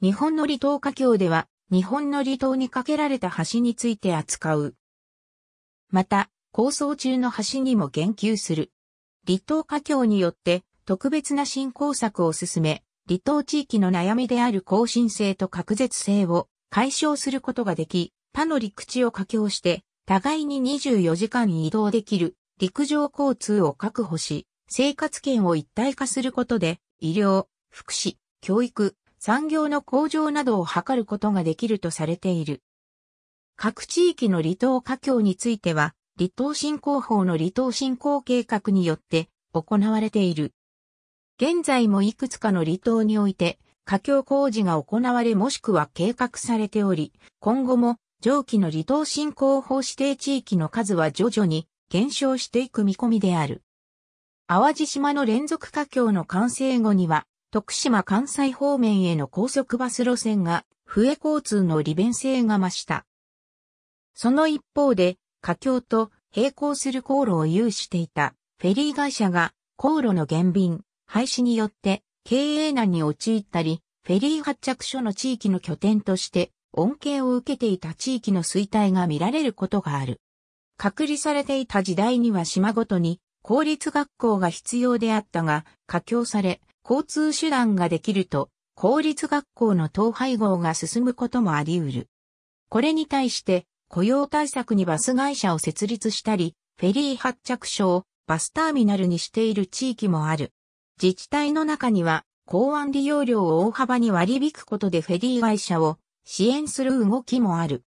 日本の離島華僑では、日本の離島に架けられた橋について扱う。また、構想中の橋にも言及する。離島華僑によって特別な振興策を進め、離島地域の悩みである更新性と隔絶性を解消することができ、他の陸地を華橋して、互いに24時間移動できる陸上交通を確保し、生活圏を一体化することで、医療、福祉、教育、産業の向上などを図ることができるとされている。各地域の離島華僑については、離島振興法の離島振興計画によって行われている。現在もいくつかの離島において、華僑工事が行われもしくは計画されており、今後も上記の離島振興法指定地域の数は徐々に減少していく見込みである。淡路島の連続華僑の完成後には、徳島関西方面への高速バス路線が、増え交通の利便性が増した。その一方で、架橋と並行する航路を有していたフェリー会社が航路の減便、廃止によって経営難に陥ったり、フェリー発着所の地域の拠点として恩恵を受けていた地域の衰退が見られることがある。隔離されていた時代には島ごとに公立学校が必要であったが、架橋され、交通手段ができると、公立学校の統廃合が進むこともあり得る。これに対して、雇用対策にバス会社を設立したり、フェリー発着所をバスターミナルにしている地域もある。自治体の中には、港湾利用料を大幅に割り引くことでフェリー会社を支援する動きもある。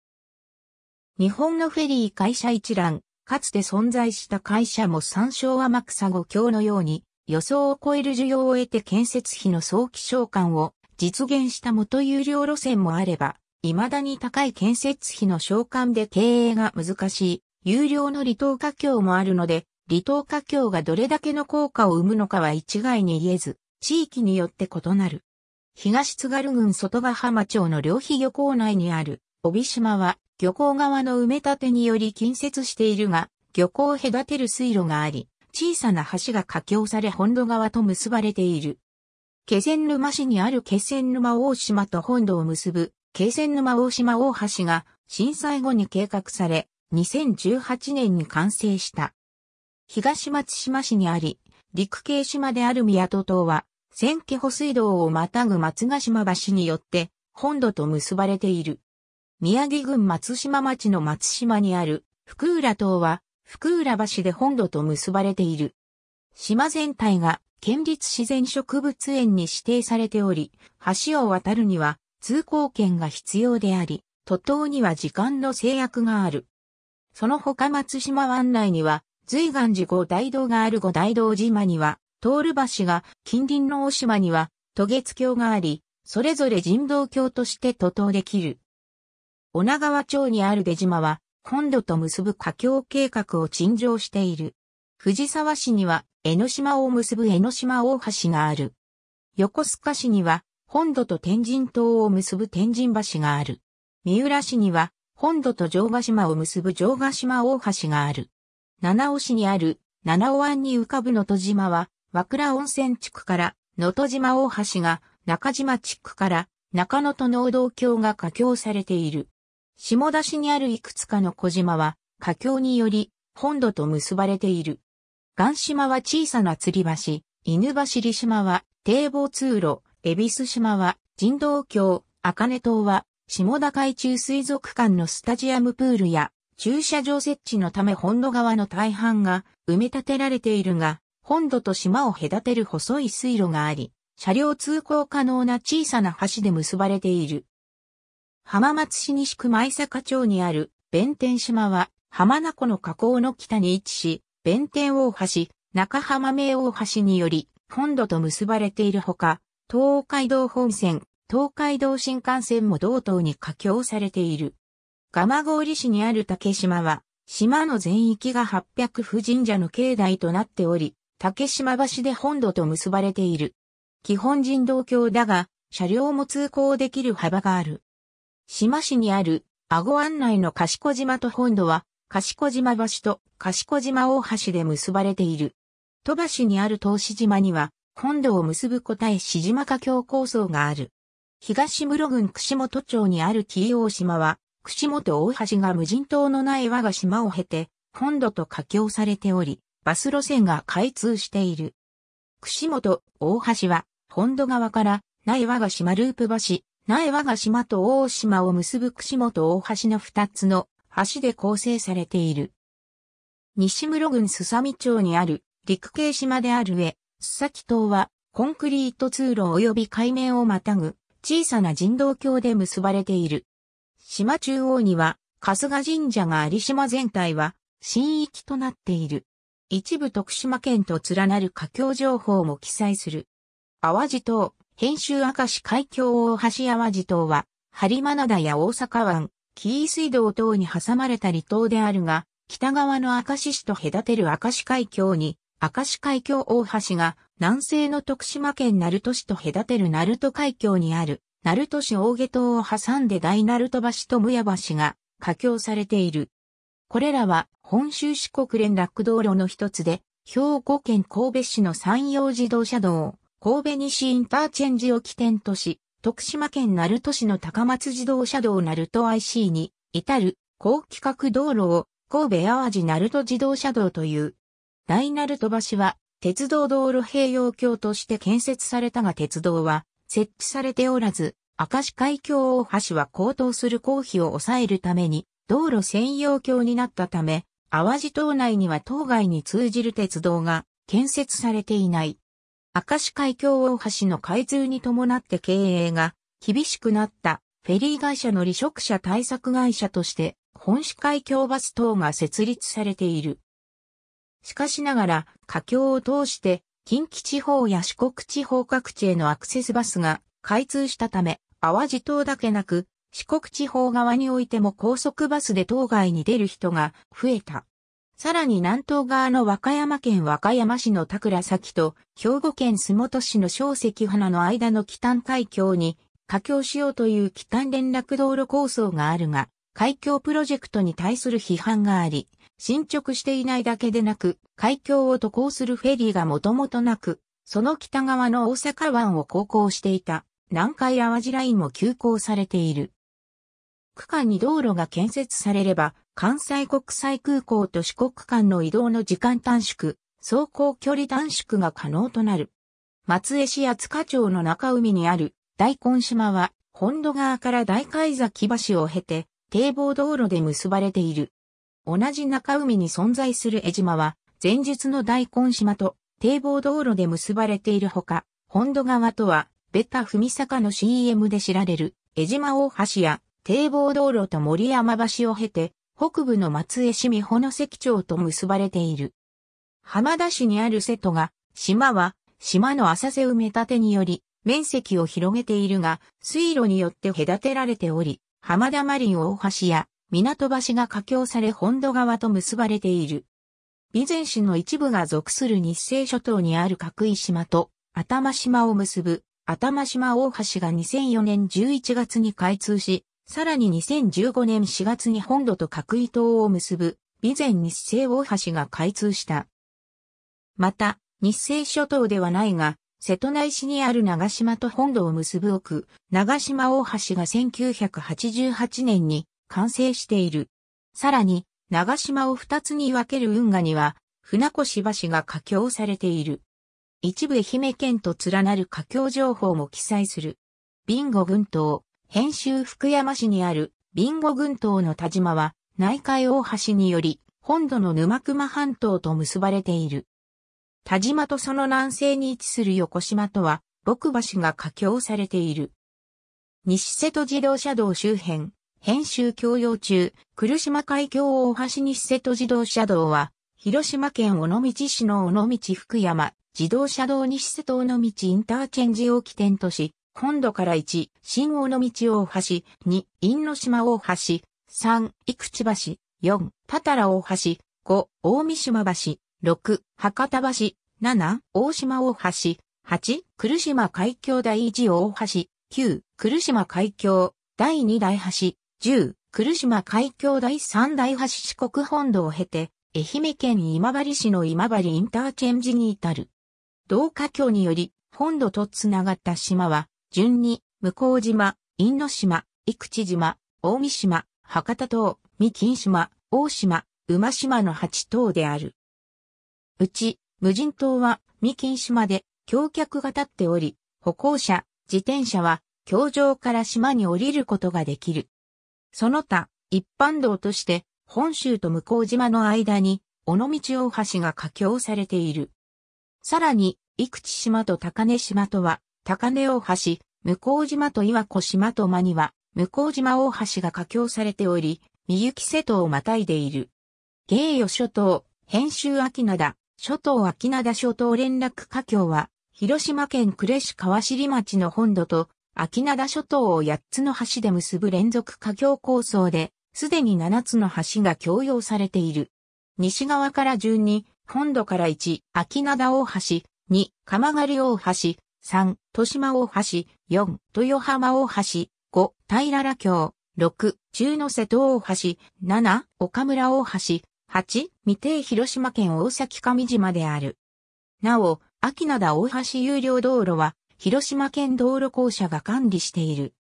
日本のフェリー会社一覧、かつて存在した会社も参照はマクサ5教のように、予想を超える需要を得て建設費の早期償還を実現した元有料路線もあれば、未だに高い建設費の償還で経営が難しい、有料の離島華僑もあるので、離島華僑がどれだけの効果を生むのかは一概に言えず、地域によって異なる。東津軽郡外ヶ浜町の両費漁港内にある、帯島は、漁港側の埋め立てにより近接しているが、漁港を隔てる水路があり、小さな橋が架橋され本土川と結ばれている。気仙沼市にある気仙沼大島と本土を結ぶ気仙沼大島大橋が震災後に計画され、2018年に完成した。東松島市にあり、陸系島である宮戸島は、千気保水道をまたぐ松ヶ島橋によって、本土と結ばれている。宮城郡松島町の松島にある福浦島は、福浦橋で本土と結ばれている。島全体が県立自然植物園に指定されており、橋を渡るには通行券が必要であり、途島には時間の制約がある。その他松島湾内には、随岩寺五大道がある五大道島には、通る橋が、近隣の大島には、渡月橋があり、それぞれ人道橋として渡島できる。女川町にある出島は、本土と結ぶ架橋計画を陳情している。藤沢市には江ノ島を結ぶ江ノ島大橋がある。横須賀市には本土と天神島を結ぶ天神橋がある。三浦市には本土と城ヶ島を結ぶ城ヶ島大橋がある。七尾市にある七尾湾に浮かぶ能登島は和倉温泉地区から能登島大橋が中島地区から中野と農道橋が架橋されている。下田市にあるいくつかの小島は、河橋により、本土と結ばれている。岩島は小さな吊り橋、犬走島は堤防通路、恵比寿島は人道橋、茜島は下田海中水族館のスタジアムプールや駐車場設置のため本土側の大半が埋め立てられているが、本土と島を隔てる細い水路があり、車両通行可能な小さな橋で結ばれている。浜松市西区前坂町にある弁天島は浜名湖の河口の北に位置し、弁天大橋、中浜名大橋により本土と結ばれているほか、東海道本線、東海道新幹線も同等に架橋されている。蒲郡市にある竹島は、島の全域が八百府神社の境内となっており、竹島橋で本土と結ばれている。基本人道橋だが、車両も通行できる幅がある。島市にある、阿護案内の賢島と本土は、賢島橋と賢島大橋で結ばれている。戸橋にある東志島には、本土を結ぶ個体志島架橋構想がある。東室郡串本町にある紀伊大島は、串本大橋が無人島のない我が島を経て、本土と架橋されており、バス路線が開通している。串本大橋は、本土側から、ない我が島ループ橋、苗和が島と大島を結ぶ串本大橋の二つの橋で構成されている。西室郡須佐美町にある陸系島である上、須崎島はコンクリート通路及び海面をまたぐ小さな人道橋で結ばれている。島中央には春日神社があり島全体は神域となっている。一部徳島県と連なる華境情報も記載する。淡路島、編集明石海峡大橋淡路島は、播磨灘や大阪湾、紀伊水道等に挟まれた離島であるが、北側の明石市と隔てる明石海峡に、明石海峡大橋が、南西の徳島県鳴門市と隔てる鳴門海峡にある、鳴門市大下島を挟んで大鳴門橋と無屋橋が、架橋されている。これらは、本州四国連絡道路の一つで、兵庫県神戸市の山陽自動車道、神戸西インターチェンジを起点とし、徳島県鳴門市の高松自動車道鳴門 IC に至る高規格道路を神戸淡路鳴門自動車道という。大鳴門橋は鉄道道路併用橋として建設されたが鉄道は設置されておらず、明石海峡大橋は高騰する公費を抑えるために道路専用橋になったため、淡路島内には島外に通じる鉄道が建設されていない。明石海峡大橋の開通に伴って経営が厳しくなったフェリー会社の離職者対策会社として本市海峡バス等が設立されている。しかしながら、華橋を通して近畿地方や四国地方各地へのアクセスバスが開通したため、淡路島だけなく、四国地方側においても高速バスで島外に出る人が増えた。さらに南東側の和歌山県和歌山市の桜倉崎と兵庫県洲本市の小石花の間の北端海峡に架橋しようという北端連絡道路構想があるが、海峡プロジェクトに対する批判があり、進捗していないだけでなく、海峡を渡航するフェリーがもともとなく、その北側の大阪湾を航行していた南海淡路ラインも急行されている。区間に道路が建設されれば、関西国際空港と四国間の移動の時間短縮、走行距離短縮が可能となる。松江市や塚町の中海にある大根島は、本土側から大海崎橋を経て、堤防道路で結ばれている。同じ中海に存在する江島は、前述の大根島と堤防道路で結ばれているほか、本土側とは、ベタみ坂の CM で知られる、江島大橋や堤防道路と森山橋を経て、北部の松江市美保の関町と結ばれている。浜田市にある瀬戸が、島は、島の浅瀬埋め立てにより、面積を広げているが、水路によって隔てられており、浜田マリン大橋や港橋が架橋され本土側と結ばれている。備前市の一部が属する日清諸島にある角井島と頭島を結ぶ頭島大橋が2004年11月に開通し、さらに2015年4月に本土と角位島を結ぶ、備前日清大橋が開通した。また、日清諸島ではないが、瀬戸内市にある長島と本土を結ぶ奥、長島大橋が1988年に完成している。さらに、長島を二つに分ける運河には、船越橋が架橋されている。一部愛媛県と連なる架橋情報も記載する。ビンゴ群島、編集福山市にあるビンゴ群島の田島は内海大橋により本土の沼熊半島と結ばれている。田島とその南西に位置する横島とは木橋が架橋されている。西瀬戸自動車道周辺、編集共用中、来島海峡大橋西瀬戸自動車道は広島県尾道市の尾道福山自動車道西瀬戸尾道インターチェンジを起点とし、本土から1、新大野道大橋、2、因島大橋、3、生口橋、4、たたら大橋、5、大三島橋、6、博多橋、7、大島大橋、8、来島海峡第一大橋、9、来島海峡第二大橋、10、来島海峡第三大橋四国本土を経て、愛媛県今治市の今治インターチェンジに至る。同化橋により、本土とつながった島は、順に、向島、因島、生口島、大見島、博多島、三金島、大島、馬島の8島である。うち、無人島は三金島で橋脚が立っており、歩行者、自転車は橋上から島に降りることができる。その他、一般道として、本州と向島の間に、尾道大橋が架橋されている。さらに、生口島と高根島とは、高根大橋、向島と岩子島と間には、向島大橋が架橋されており、三行瀬戸をまたいでいる。芸与諸島、編集秋灘、諸島秋灘諸島連絡架橋は、広島県呉市川尻町の本土と、秋灘諸島を8つの橋で結ぶ連続架橋構想で、すでに7つの橋が共用されている。西側から順に、本土から1、秋灘大橋、2、鎌狩大橋、三、豊島大橋、四、豊浜大橋、五、平良橋、六、中野瀬戸大橋、七、岡村大橋、八、未定広島県大崎上島である。なお、秋灘大橋有料道路は、広島県道路公社が管理している。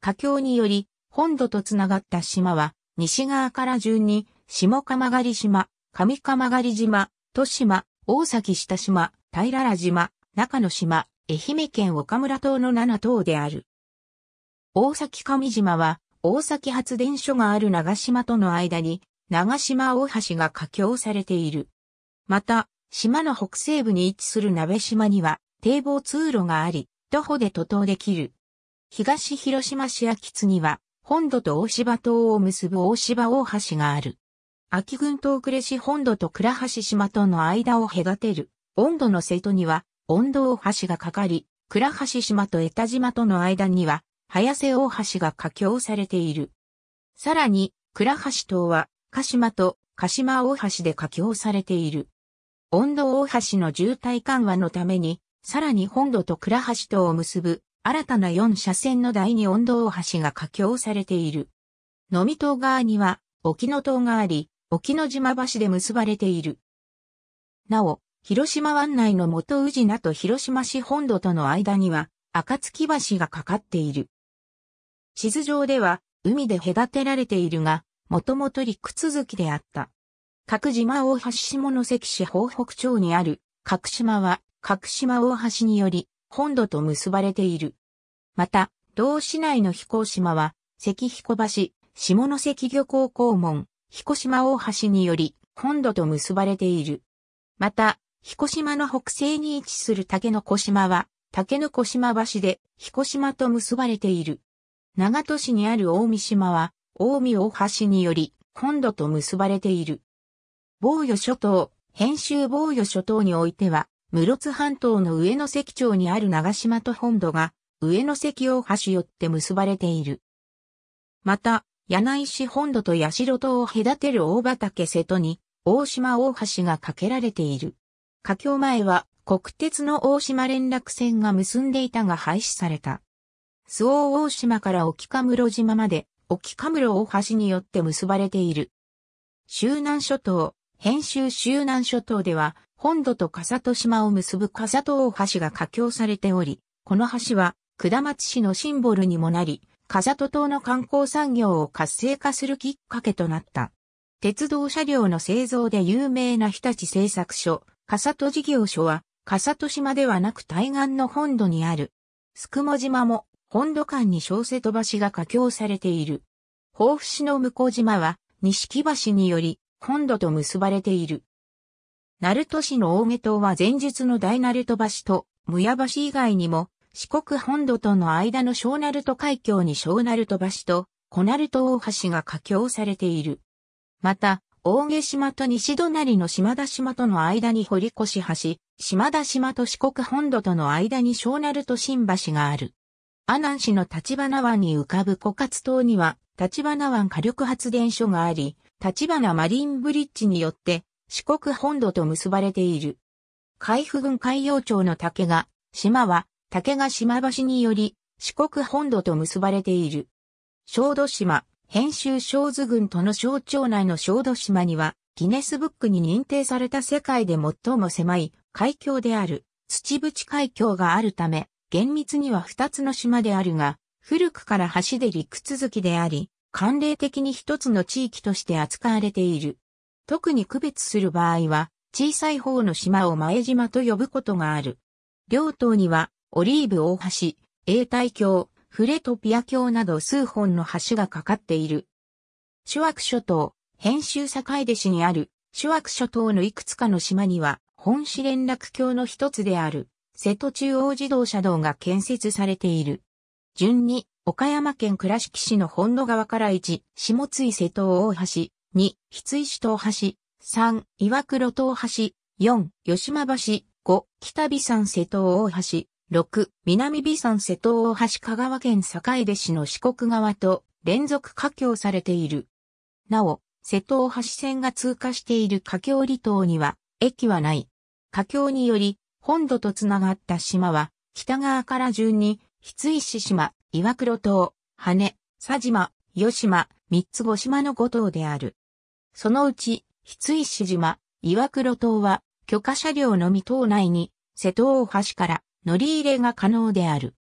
架橋により、本土とつながった島は、西側から順に、下釜狩島、上釜狩島、豊島、大崎下島、平良島、中野島、愛媛県岡村島の7島である。大崎上島は、大崎発電所がある長島との間に、長島大橋が架橋されている。また、島の北西部に位置する鍋島には、堤防通路があり、徒歩で徒島できる。東広島市秋津には、本土と大芝島を結ぶ大芝大橋がある。秋群島呉市本土と倉橋島との間を隔てる、温度の瀬戸には、温度大橋がかかり、倉橋島と江田島との間には、早瀬大橋が架橋されている。さらに、倉橋島は、鹿島と鹿島大橋で架橋されている。温度大橋の渋滞緩和のために、さらに本土と倉橋島を結ぶ、新たな4車線の第二温度大橋が架橋されている。野み島側には、沖野島があり、沖野島橋で結ばれている。なお、広島湾内の元宇品と広島市本土との間には、暁橋がかかっている。地図上では、海で隔てられているが、もともと陸続きであった。角島大橋下関市方北町にある、角島は、角島大橋により、本土と結ばれている。また、同市内の飛行島は、関彦橋、下関漁港公門、彦島大橋により、本土と結ばれている。また、彦島の北西に位置する竹の子島は、竹の子島橋で彦島と結ばれている。長門市にある大見島は、大見大橋により、本土と結ばれている。防御諸島、編集防御諸島においては、室津半島の上野関町にある長島と本土が、上野関大橋よって結ばれている。また、柳井市本土と八代島を隔てる大畑瀬戸に、大島大橋が架けられている。架橋前は国鉄の大島連絡船が結んでいたが廃止された。周防大島から沖カ室島まで沖カ室大橋によって結ばれている。周南諸島、編集周南諸島では本土と笠戸島を結ぶ笠戸大橋が架橋されており、この橋は下松市のシンボルにもなり、笠戸島の観光産業を活性化するきっかけとなった。鉄道車両の製造で有名な日立製作所、笠戸事業所は、笠戸島ではなく対岸の本土にある。宿毛島も本土間に小瀬戸橋が架橋されている。豊府市の向島は、錦橋により、本土と結ばれている。鳴門市の大下島は前述の大鳴門橋と、無屋橋以外にも、四国本土との間の小鳴門海峡に小鳴門橋と、小鳴門大橋が架橋されている。また、大毛島と西隣の島田島との間に堀越橋、島田島と四国本土との間に小鳴と新橋がある。阿南市の立花湾に浮かぶ枯渇島には、立花湾火力発電所があり、立花マリンブリッジによって、四国本土と結ばれている。海部郡海洋町の竹が、島は、竹が島橋により、四国本土と結ばれている。小豆島、編集小図郡との小町内の小豆島には、ギネスブックに認定された世界で最も狭い海峡である土淵海峡があるため、厳密には二つの島であるが、古くから橋で陸続きであり、慣例的に一つの地域として扱われている。特に区別する場合は、小さい方の島を前島と呼ぶことがある。両島には、オリーブ大橋、永代橋、フレトピア橋など数本の橋がかかっている。諸悪諸島、編集境出市にある、諸悪諸島のいくつかの島には、本市連絡橋の一つである、瀬戸中央自動車道が建設されている。順に、岡山県倉敷市の本土側から1、下津井瀬戸大橋、2、筆井市東橋、3、岩黒東橋、4、吉間橋、5、北美山瀬戸大橋、6、南美山瀬戸大橋香川県坂出市の四国側と連続架橋されている。なお、瀬戸大橋線が通過している架橋離島には駅はない。架橋により本土とつながった島は北側から順にい石島、岩黒島、羽、根、佐島、与島、三つ子島の五島である。そのうち、い石島、岩黒島は許可車両のみ島内に瀬戸大橋から乗り入れが可能である。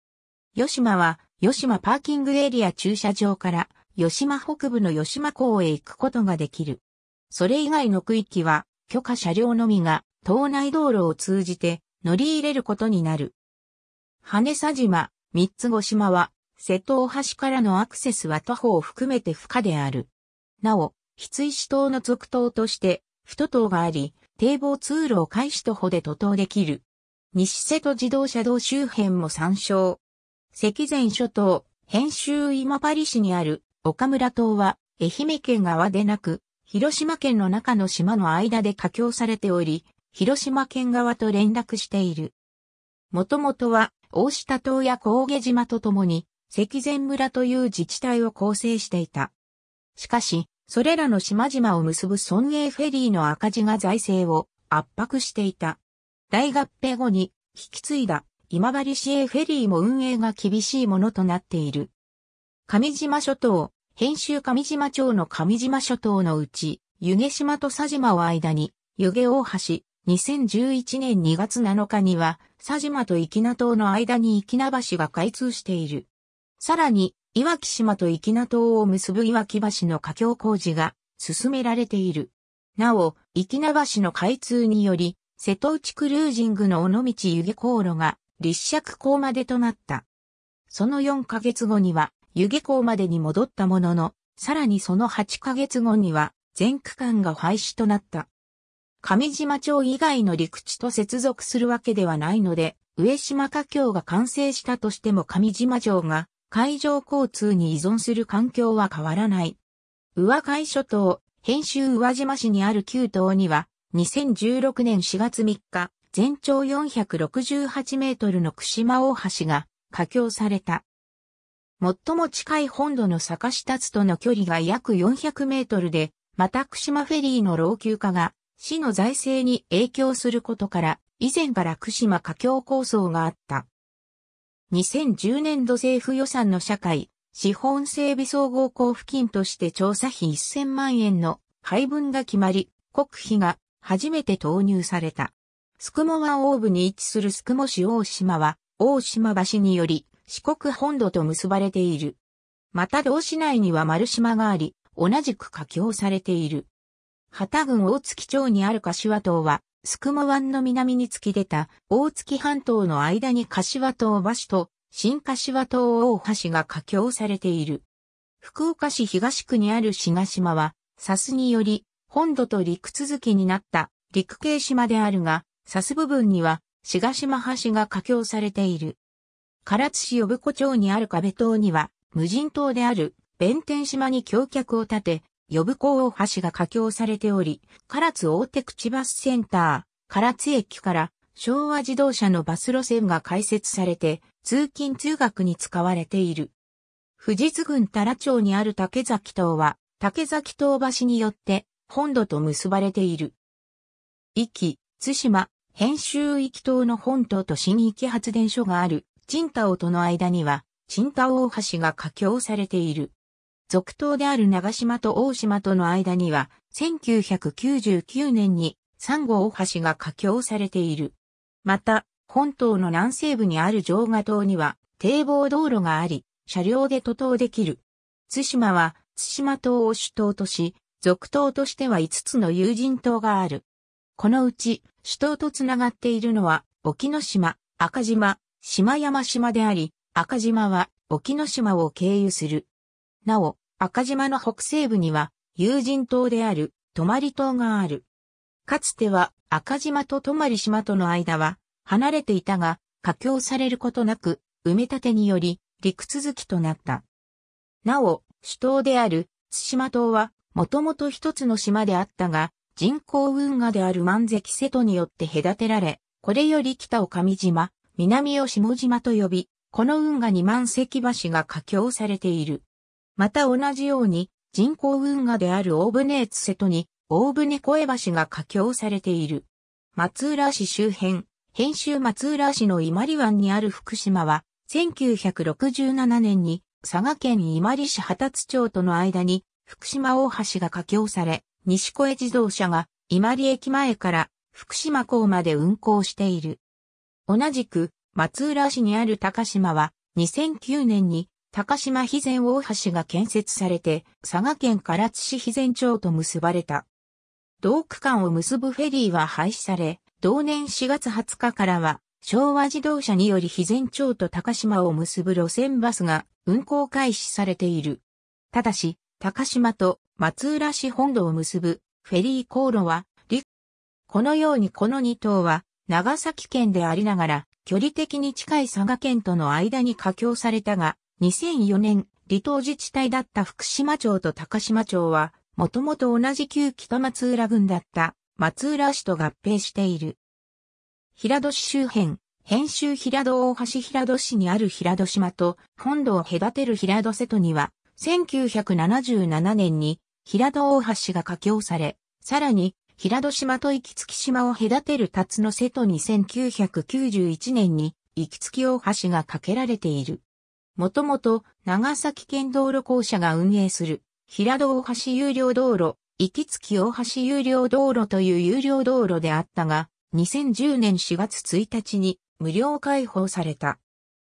吉島は、吉島パーキングエリア駐車場から、吉島北部の吉島港へ行くことができる。それ以外の区域は、許可車両のみが、島内道路を通じて、乗り入れることになる。羽佐島、三つ子島は、瀬戸大橋からのアクセスは徒歩を含めて不可である。なお、翡石島の続島として、一島があり、堤防通路を開始徒歩で徒島できる。西瀬戸自動車道周辺も参照。関前諸島、編集今治市にある岡村島は愛媛県側でなく、広島県の中の島の間で架橋されており、広島県側と連絡している。もともとは、大下島や高下島とともに、関前村という自治体を構成していた。しかし、それらの島々を結ぶ村営フェリーの赤字が財政を圧迫していた。大合併後に引き継いだ今治市営フェリーも運営が厳しいものとなっている。上島諸島、編集上島町の上島諸島のうち、湯毛島と佐島を間に、湯毛大橋、2011年2月7日には、佐島と粋名島の間に粋名橋が開通している。さらに、岩木島と粋名島を結ぶ岩木橋の架橋工事が進められている。なお、粋名橋の開通により、瀬戸内クルージングの尾道湯気航路が立尺港までとなった。その4ヶ月後には湯気港までに戻ったものの、さらにその8ヶ月後には全区間が廃止となった。上島町以外の陸地と接続するわけではないので、上島架橋が完成したとしても上島城が海上交通に依存する環境は変わらない。上海諸島、編集宇和島市にある旧島には、2016年4月3日、全長468メートルの串間大橋が架橋された。最も近い本土の坂下津との距離が約400メートルで、また串間フェリーの老朽化が市の財政に影響することから、以前から串間架橋構想があった。2010年度政府予算の社会、資本整備総合交付金として調査費1000万円の配分が決まり、国費が初めて投入された。宿毛湾オーブに位置する宿毛市大島は、大島橋により四国本土と結ばれている。また同市内には丸島があり、同じく架橋されている。旗郡大月町にある柏島は、宿毛湾の南に突き出た大月半島の間に柏島橋と新柏島大橋が架橋されている。福岡市東区にある志賀島は、サスにより本土と陸続きになった陸系島であるが、サス部分には、志賀島橋が架橋されている。唐津市呼子町にある壁島には、無人島である弁天島に橋脚を立て、呼子大橋が架橋されており、唐津大手口バスセンター、唐津駅から昭和自動車のバス路線が開設されて、通勤通学に使われている。富士津郡太良町にある竹崎島は、竹崎島橋によって本土と結ばれている。壱岐、津島、編集域島の本島と新域発電所がある、鎮太タとの間には、鎮太大橋が架橋されている。続島である長島と大島との間には、1999年に三号大橋が架橋されている。また、本島の南西部にある城河島には、堤防道路があり、車両で渡島できる。津島は、津島島を主島とし、続投としては5つの有人島がある。このうち、主島とつながっているのは、沖ノ島、赤島、島山島であり、赤島は沖ノ島を経由する。なお、赤島の北西部には、有人島である、泊島がある。かつては赤島と泊島との間は離れていたが、架橋されることなく、埋め立てにより陸続きとなった。なお、主島である津島島はもともと一つの島であったが、人工運河である万石瀬戸によって隔てられ、これより北を上島、南を下島と呼び、この運河に万石橋が架橋されている。また同じように、人工運河である大船津瀬戸に、大船越橋が架橋されている。松浦市周辺、編集松浦市の伊万里湾にある福島は、1967年に佐賀県伊万里市旗津町との間に福島大橋が架橋され、西小江自動車が伊万里駅前から福島港まで運行している。同じく松浦市にある高島は2009年に高島肥前大橋が建設されて佐賀県唐津市肥前町と結ばれた。同区間を結ぶフェリーは廃止され、同年4月20日からは昭和自動車により肥前町と高島を結ぶ路線バスが運行開始されている。ただし、高島と松浦市本土を結ぶフェリー航路は、陸。このようにこの2島は、長崎県でありながら、距離的に近い佐賀県との間に架橋されたが、2004年、離島自治体だった福島町と高島町は、もともと同じ旧北松浦郡だった松浦市と合併している。平戸市周辺、編集平戸大橋平戸市にある平戸島と本土を隔てる平戸瀬戸には1977年に平戸大橋が架橋され、さらに平戸島と行き月島を隔てる辰の瀬戸に1991年に行き月大橋が架けられている。もともと長崎県道路公社が運営する平戸大橋有料道路、行き月大橋有料道路という有料道路であったが、2010年4月1日に無料開放された。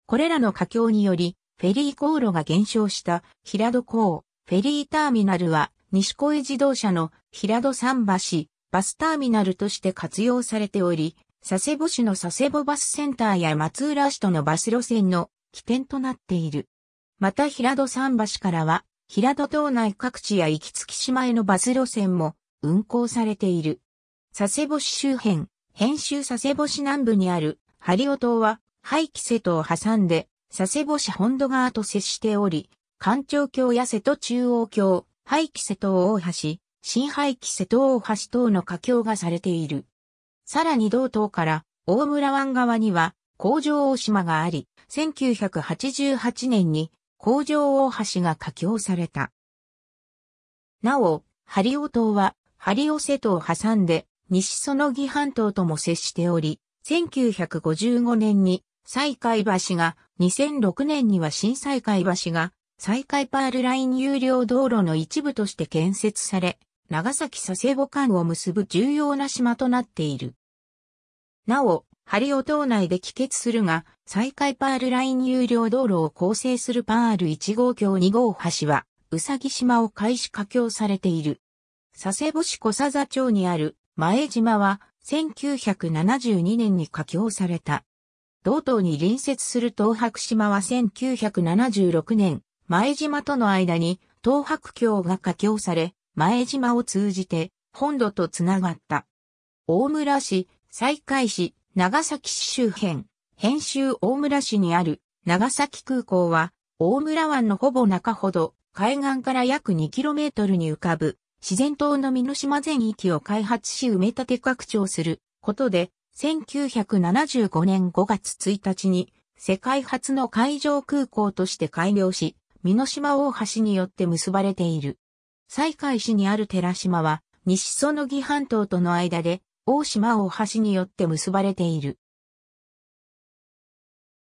これらの架橋により、フェリー航路が減少した平戸港、フェリーターミナルは西小江自動車の平戸桟橋、バスターミナルとして活用されており、佐世保市の佐世保バスセンターや松浦市とのバス路線の起点となっている。また平戸桟橋からは、平戸島内各地や行き着き島へのバス路線も運行されている。佐世保市周辺、編集佐世保市南部にある、ハリオ島は、廃棄瀬戸を挟んで、佐世保市本土側と接しており、環長橋や瀬戸中央橋、廃棄瀬戸大橋、新廃棄瀬戸大橋等の架橋がされている。さらに同島から大村湾側には工場大島があり、1988年に工場大橋が架橋された。なお、ハリオ島はハリオ瀬戸を挟んで西その半島とも接しており、1955年に西海橋が、2006年には新西海橋が、西海パールライン有料道路の一部として建設され、長崎佐世保間を結ぶ重要な島となっている。なお、針オ島内で帰結するが、西海パールライン有料道路を構成するパール1号橋2号橋は、うさぎ島を開始架橋されている。佐世保市小佐座町にある前島は、1972年に架橋された。同島に隣接する東白島は1976年、前島との間に東白橋が架橋され、前島を通じて本土とつながった。大村市、西海市、長崎市周辺、編集大村市にある長崎空港は、大村湾のほぼ中ほど、海岸から約 2km に浮かぶ、自然島の美濃島全域を開発し埋め立て拡張することで、1975年5月1日に世界初の海上空港として開業し、美島大橋によって結ばれている。西海市にある寺島は、西園木半島との間で、大島大橋によって結ばれている。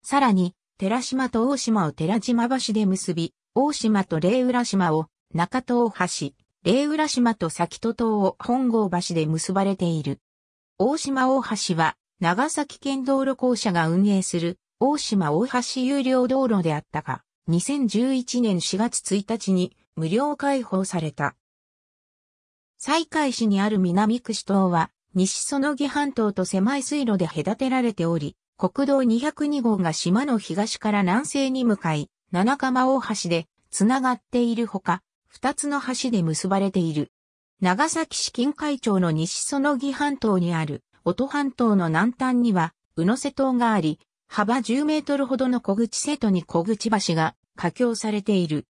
さらに、寺島と大島を寺島橋で結び、大島と霊浦島を中東橋、霊浦島と先戸島を本郷橋で結ばれている。大島大橋は、長崎県道路公社が運営する、大島大橋有料道路であったが、2011年4月1日に無料開放された。西海市にある南串島は、西園木半島と狭い水路で隔てられており、国道202号が島の東から南西に向かい、七釜大橋でつながっているほか、二つの橋で結ばれている。長崎市近海町の西園木半島にある、音半島の南端には、宇野瀬島があり、幅10メートルほどの小口瀬戸に小口橋が架橋されている。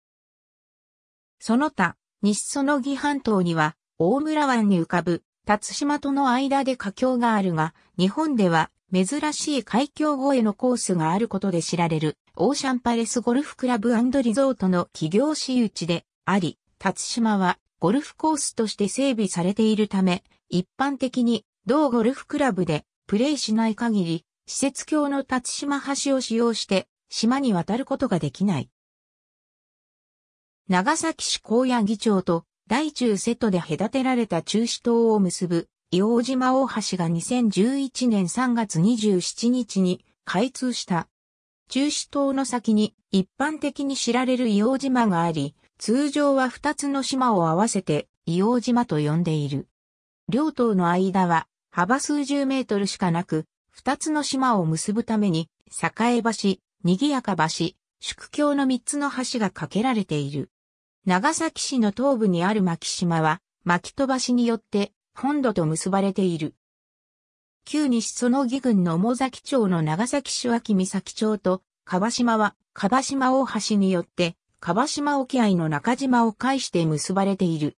その他、西園木半島には、大村湾に浮かぶ、辰島との間で架橋があるが、日本では珍しい海峡越えのコースがあることで知られる、オーシャンパレスゴルフクラブリゾートの企業私有地であり、辰島はゴルフコースとして整備されているため、一般的に同ゴルフクラブでプレーしない限り、施設橋の立島橋を使用して島に渡ることができない。長崎市高野議長と大中瀬戸で隔てられた中止島を結ぶ伊王島大橋が2011年3月27日に開通した。中止島の先に一般的に知られる伊王島があり、通常は二つの島を合わせて硫黄島と呼んでいる。両島の間は幅数十メートルしかなく、二つの島を結ぶために、栄橋、賑やか橋、宿橋の三つの橋が架けられている。長崎市の東部にある牧島は、牧戸橋によって本土と結ばれている。旧西園木郡の桃崎町の長崎市脇岬町と、川島は、川島大橋によって、川島沖合の中島を介して結ばれている。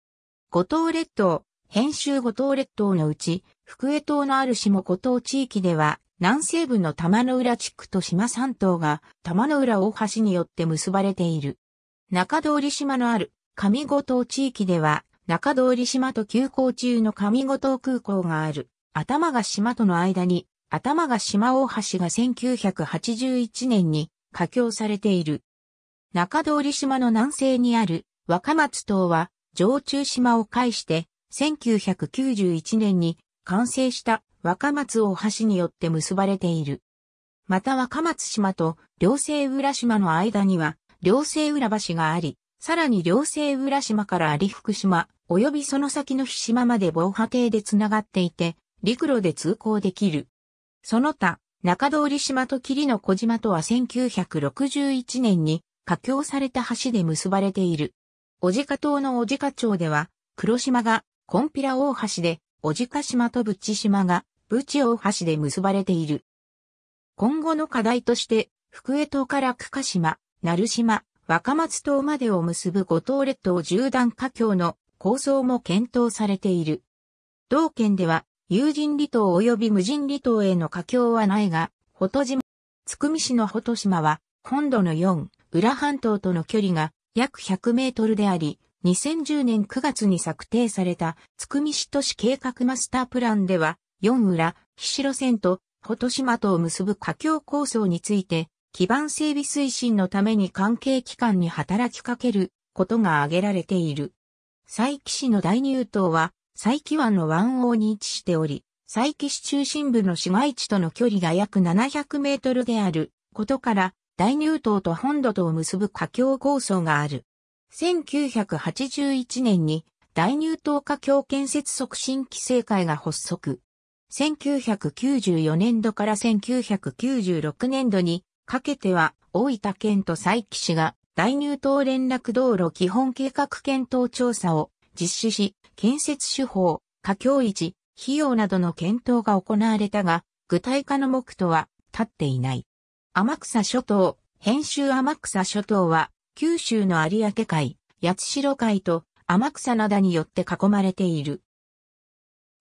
五島列島、編集五島列島のうち、福江島のある下五島地域では、南西部の玉の浦地区と島三島が玉の浦大橋によって結ばれている。中通島のある上五島地域では、中通島と休校中の上五島空港がある、頭が島との間に、頭が島大橋が1981年に架橋されている。中通島の南西にある若松島は常駐島を介して1991年に完成した若松大橋によって結ばれている。また若松島と両西浦島の間には両西浦橋があり、さらに両西浦島から有福島及びその先の日島まで防波堤でつながっていて、陸路で通行できる。その他、中通島と霧の小島とは1961年に架橋された橋で結ばれている。小鹿島のじか町では、黒島が、コンピラ大橋で、小鹿島とブチ島が、ブチ大橋で結ばれている。今後の課題として、福江島から久賀島、鳴島、若松島までを結ぶ五島列島縦断架橋の構想も検討されている。同県では、有人離島及び無人離島への架橋はないが、ほと島、つくみ市のほと島は、本土の4、浦半島との距離が約100メートルであり、2010年9月に策定された、つくみ市都市計画マスタープランでは、四浦、路線と、ほと島とを結ぶ架橋構想について、基盤整備推進のために関係機関に働きかけることが挙げられている。佐伯市の大入島は、佐伯湾の湾王に位置しており、佐伯市中心部の市街地との距離が約700メートルであることから、大乳島と本土とを結ぶ架橋構想がある。1981年に大乳島架橋建設促進規制会が発足。1994年度から1996年度にかけては大分県と佐伯市が大乳島連絡道路基本計画検討調査を実施し、建設手法、架橋維持、費用などの検討が行われたが、具体化の目途は立っていない。天草諸島、編集天草諸島は、九州の有明海、八代海と天草灘によって囲まれている。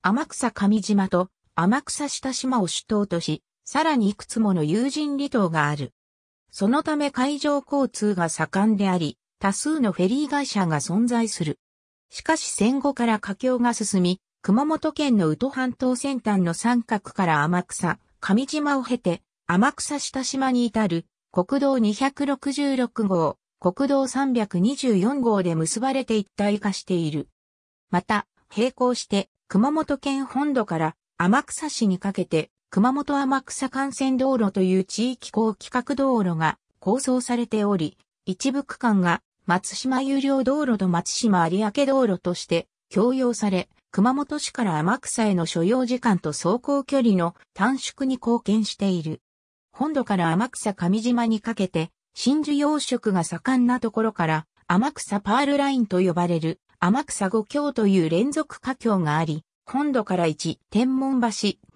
天草上島と天草下島を主島とし、さらにいくつもの有人離島がある。そのため海上交通が盛んであり、多数のフェリー会社が存在する。しかし戦後から佳境が進み、熊本県の宇都半島先端の三角から天草、上島を経て、天草下島に至る国道266号、国道324号で結ばれて一体化している。また、並行して熊本県本土から天草市にかけて熊本天草幹線道路という地域高規格道路が構想されており、一部区間が松島有料道路と松島有明道路として共用され、熊本市から天草への所要時間と走行距離の短縮に貢献している。本土から天草上島にかけて、真珠養殖が盛んなところから、天草パールラインと呼ばれる、天草五橋という連続華橋があり、本土から1、天文橋、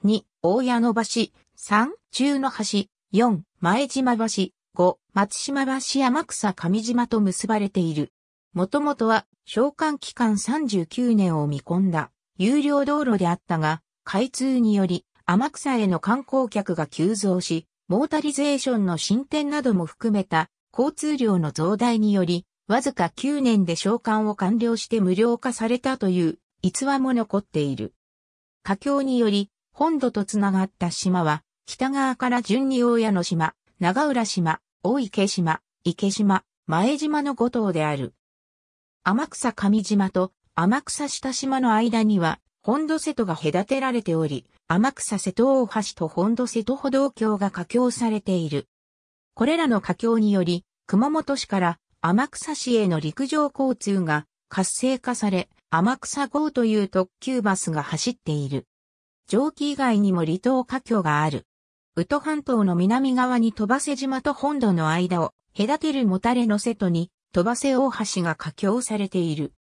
2、大屋の橋、3、中の橋、4、前島橋、5、松島橋天草上島と結ばれている。もともとは、召喚期間39年を見込んだ、有料道路であったが、開通により、天草への観光客が急増し、モータリゼーションの進展なども含めた交通量の増大により、わずか9年で召喚を完了して無料化されたという逸話も残っている。佳境により、本土とつながった島は、北側から順に大屋の島、長浦島、大池島、池島、前島の5島である。天草上島と天草下島の間には、本土瀬戸が隔てられており、天草瀬戸大橋と本土瀬戸歩道橋が架橋されている。これらの架橋により、熊本市から天草市への陸上交通が活性化され、天草号という特急バスが走っている。蒸気以外にも離島架橋がある。宇都半島の南側に飛ばせ島と本土の間を隔てるもたれの瀬戸に飛ばせ大橋が架橋されている。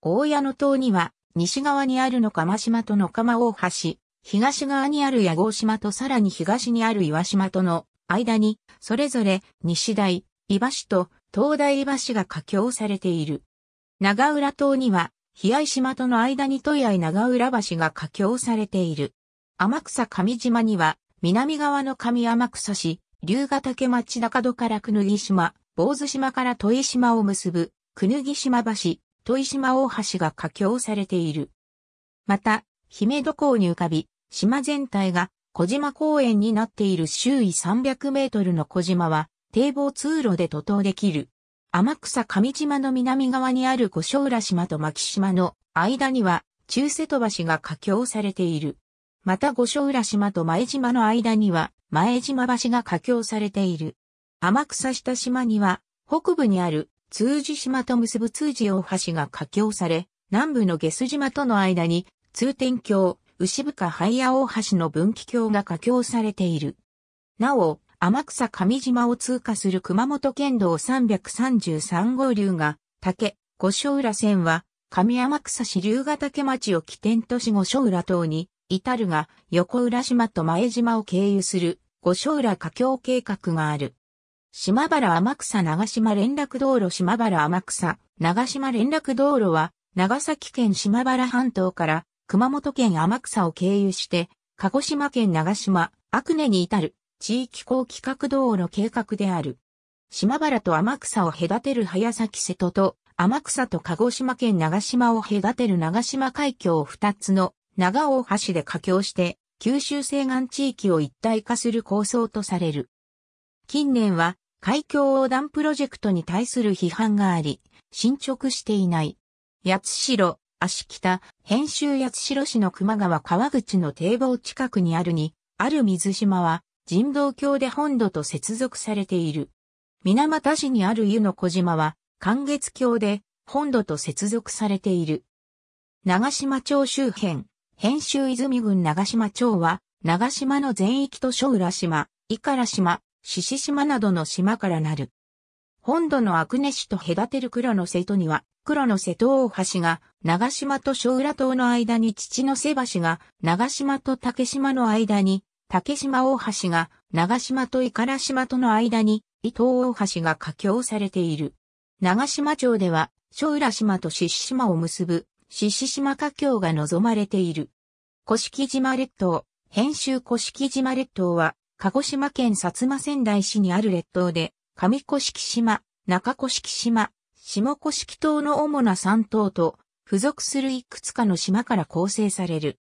大屋野島には西側にあるの釜島との釜大橋、東側にある矢号島とさらに東にある岩島との間に、それぞれ西大、井橋と東大井橋が架橋されている。長浦島には、日合島との間に都愛長浦橋が架橋されている。天草上島には、南側の上天草市、龍ヶ岳町中戸からくぬぎ島、坊主島から戸井島を結ぶ、くぬぎ島橋、砥島大橋が架橋されている。また、姫戸港に浮かび、島全体が小島公園になっている周囲300メートルの小島は、堤防通路で渡島できる。天草上島の南側にある五所浦島と牧島の間には、中瀬戸橋が架橋されている。また五所浦島と前島の間には、前島橋が架橋されている。天草下島には、北部にある通寺島と結ぶ通寺大橋が架橋され、南部の下須島との間に、通天橋、牛深ハ屋大橋の分岐橋が架橋されている。なお、天草上島を通過する熊本県道333号流が、竹、五所浦線は、上天草市龍ヶ岳町を起点とし五所浦島に、至るが、横浦島と前島を経由する、五所浦架橋計画がある。島原天草長島連絡道路島原天草長島連絡道路は長崎県島原半島から熊本県天草を経由して鹿児島県長島、阿久根に至る地域高規格道路計画である。島原と天草を隔てる早崎瀬戸と天草と鹿児島県長島を隔てる長島海峡を2つの長大橋で架橋して九州西岸地域を一体化する構想とされる。近年は海峡横断プロジェクトに対する批判があり、進捗していない。八代、足北、編集八代市の熊川川口の堤防近くにあるに、ある水島は人道橋で本土と接続されている。水俣市にある湯の小島は、関月橋で本土と接続されている。長島町周辺、編集泉郡長島町は、長島の全域と小浦島、伊から島、獅子島などの島からなる。本土の阿久根市と隔てる黒の瀬戸には、黒の瀬戸大橋が、長島と小浦島の間に父の瀬橋が、長島と竹島の間に、竹島大橋が、長島と伊唐島との間に、伊東大橋が架橋されている。長島町では、小浦島と獅子島を結ぶ、獅子島架橋が望まれている。古式島列島、編集古式島列島は、鹿児島県薩摩仙台市にある列島で、上古式島、中古式島、下古式島の主な3島と、付属するいくつかの島から構成される。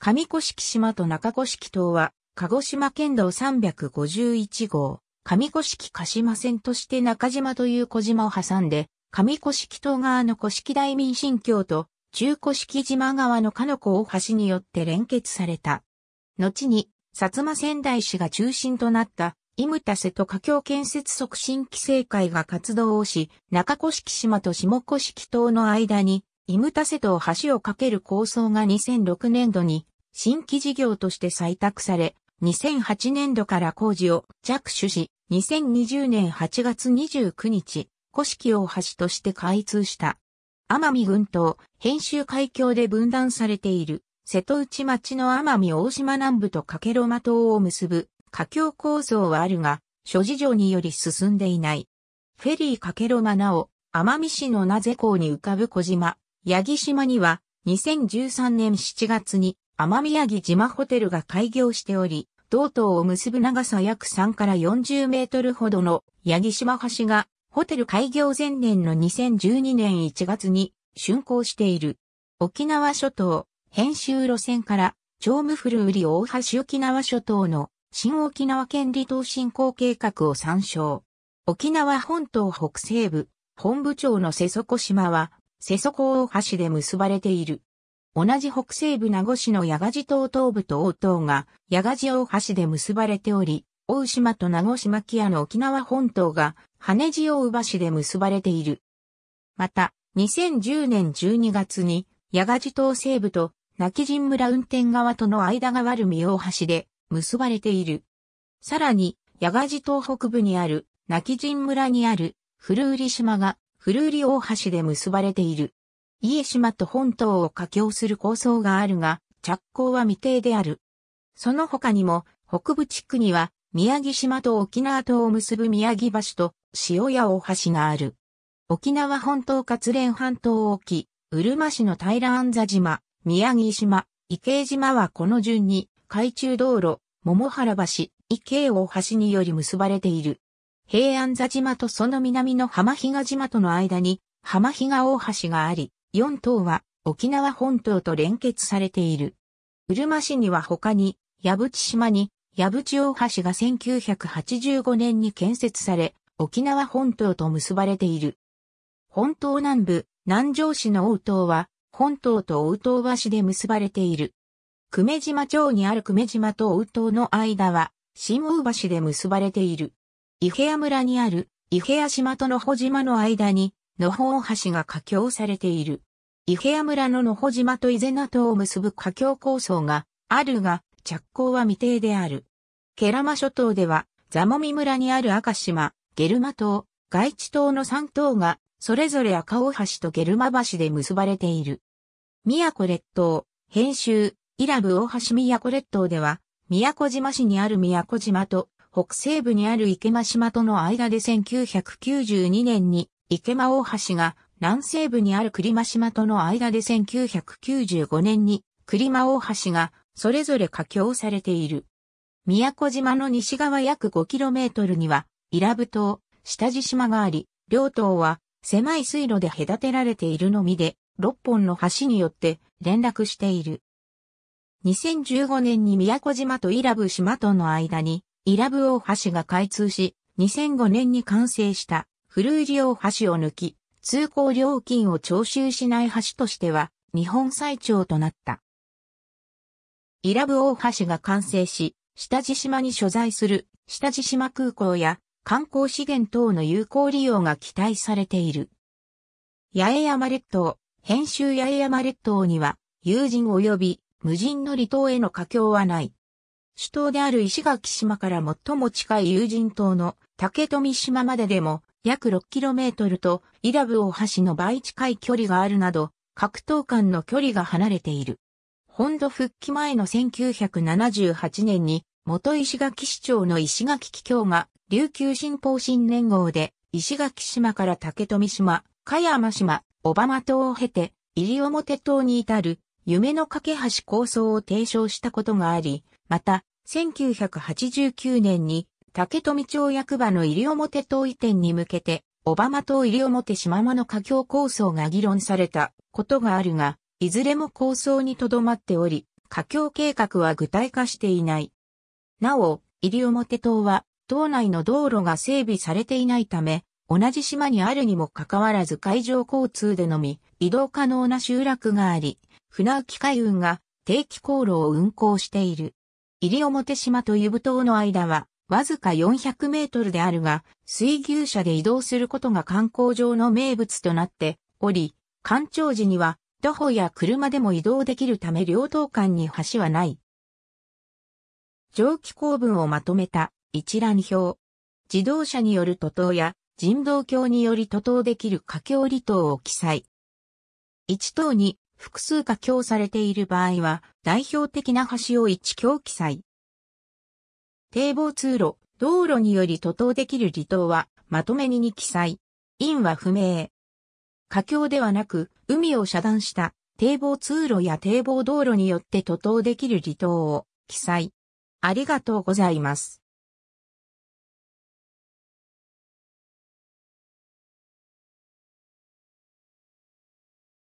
上古式島と中古式島は、鹿児島県道351号、上古式鹿島線として中島という小島を挟んで、上古式島側の古式大民神教と、中古式島側の鹿の子大橋によって連結された。後に、薩摩仙台市が中心となった、イムタ瀬戸架橋建設促進規制会が活動をし、中古式島と下古式島の間に、イムタ瀬戸を橋を架ける構想が2006年度に、新規事業として採択され、2008年度から工事を着手し、2020年8月29日、古式大橋として開通した。奄美群島、編集海峡で分断されている瀬戸内町の奄美大島南部と加けろま島を結ぶ架橋構想はあるが、諸事情により進んでいない。フェリー加けろまなお、奄美市の名瀬港に浮かぶ小島、八木島には、2013年7月に奄美八木島ホテルが開業しており、同島を結ぶ長さ約3から40メートルほどの八木島橋が、ホテル開業前年の2012年1月に竣工している。沖縄諸島、編集路線から、超無古売り大橋沖縄諸島の新沖縄県離島振興計画を参照。沖縄本島北西部、本部町の瀬底島は、瀬底大橋で結ばれている。同じ北西部名護市の八ヶ島東部と大島が八賀島大橋で結ばれており、大島と名護島木屋の沖縄本島が羽地大橋で結ばれている。また、2010年12月に八ヶ地島西部と泣陣村運転側との間が悪る大橋で結ばれている。さらに、八ヶ地島北部にある泣陣村にある古売島が古売大橋で結ばれている。家島と本島を架橋する構想があるが、着工は未定である。その他にも、北部地区には、宮城島と沖縄島を結ぶ宮城橋と塩屋大橋がある。沖縄本島活連半島沖、うるま市の平安座島、宮城島、池江島はこの順に、海中道路、桃原橋、池江大橋により結ばれている。平安座島とその南の浜比嘉島との間に、浜比嘉大橋があり、4島は沖縄本島と連結されている。うるま市には他に、矢渕島に、矢渕大橋が1985年に建設され、沖縄本島と結ばれている。本島南部、南城市の大島は、本島と大島橋で結ばれている。久米島町にある久米島と大島の間は、新大橋で結ばれている。伊平屋村にある、伊平屋島と野保島の間に、野保大橋が架橋されている。伊平屋村の野保島と伊是名島を結ぶ架橋構想があるが、着工は未定である。ケラマ諸島では、ザモミ村にある赤島、ゲルマ島、外地島の3島がそれぞれ赤尾橋とゲルマ橋で結ばれている。宮古列島、編集、イラブ大橋宮古列島では、宮古島市にある宮古島と、北西部にある池間島との間で1992年に池間大橋が南西部にある栗間島との間で1995年に栗間大橋がそれぞれ架橋されている。宮古島の西側約 5km には伊良部島、下地島があり、両島は狭い水路で隔てられているのみで、6本の橋によって連絡している。2015年に宮古島と伊良部島との間に、伊良部大橋が開通し、2005年に完成した古入り大橋を抜き、通行料金を徴収しない橋としては、日本最長となった。伊良部大橋が完成し、下地島に所在する下地島空港や観光資源等の有効利用が期待されている。八重山列島、編集八重山列島には、友人及び無人の離島への佳境はない。首都である石垣島から最も近い友人島の竹富島まででも約 6km と伊良部大橋の倍近い距離があるなど、格闘間の距離が離れている。本土復帰前の1978年に元石垣市長の石垣帰郷が琉球新報新年号で、石垣島から竹富島、香山島、小浜島を経て、西表島に至る、夢の架け橋構想を提唱したことがあり、また、1989年に、竹富町役場の西表島移転に向けて、小浜島西表島間の架橋構想が議論されたことがあるが、いずれも構想にとどまっており、架橋計画は具体化していない。なお、西表島は島内の道路が整備されていないため、同じ島にあるにもかかわらず海上交通でのみ移動可能な集落があり、船浮き海運が定期航路を運行している。入表島と湯布島の間はわずか400メートルであるが、水牛車で移動することが観光上の名物となっており、干潮時には徒歩や車でも移動できるため両島間に橋はない。蒸気公文をまとめた一覧表。自動車による徒党や人道橋により徒党できる架橋離島を記載。1等に複数架橋されている場合は代表的な橋を1橋記載。堤防通路、道路により徒党できる離島はまとめにに記載。因は不明。架橋ではなく海を遮断した堤防通路や堤防道路によって徒党できる離島を記載。ありがとうございます。